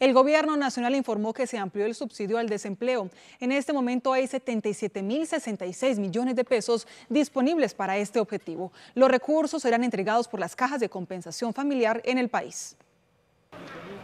El gobierno nacional informó que se amplió el subsidio al desempleo. En este momento hay 77.066 millones de pesos disponibles para este objetivo. Los recursos serán entregados por las cajas de compensación familiar en el país.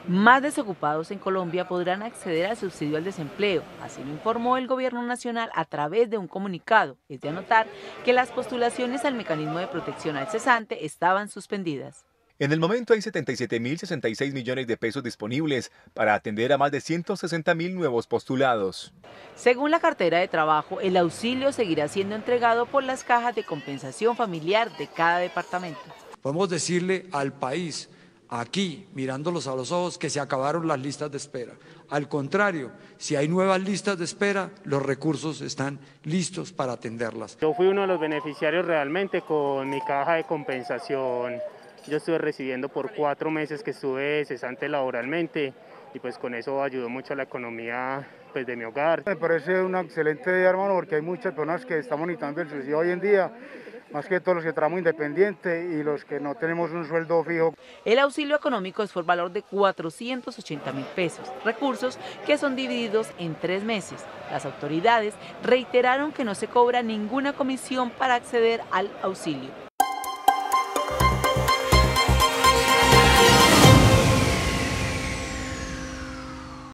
Más desocupados en Colombia podrán acceder al subsidio al desempleo, así lo informó el Gobierno Nacional a través de un comunicado. Es de anotar que las postulaciones al mecanismo de protección al cesante estaban suspendidas. En el momento hay 77.066 millones de pesos disponibles para atender a más de 160.000 nuevos postulados. Según la cartera de trabajo, el auxilio seguirá siendo entregado por las cajas de compensación familiar de cada departamento. Podemos decirle al país, aquí, mirándolos a los ojos, que se acabaron las listas de espera. Al contrario, si hay nuevas listas de espera, los recursos están listos para atenderlas. Yo fui uno de los beneficiarios realmente con mi caja de compensación yo estuve recibiendo por cuatro meses que estuve cesante laboralmente y pues con eso ayudó mucho a la economía pues, de mi hogar. Me parece una excelente idea hermano porque hay muchas personas que están monitoreando el suicidio hoy en día más que todos los que tramos independientes y los que no tenemos un sueldo fijo. El auxilio económico es por valor de 480 mil pesos, recursos que son divididos en tres meses. Las autoridades reiteraron que no se cobra ninguna comisión para acceder al auxilio.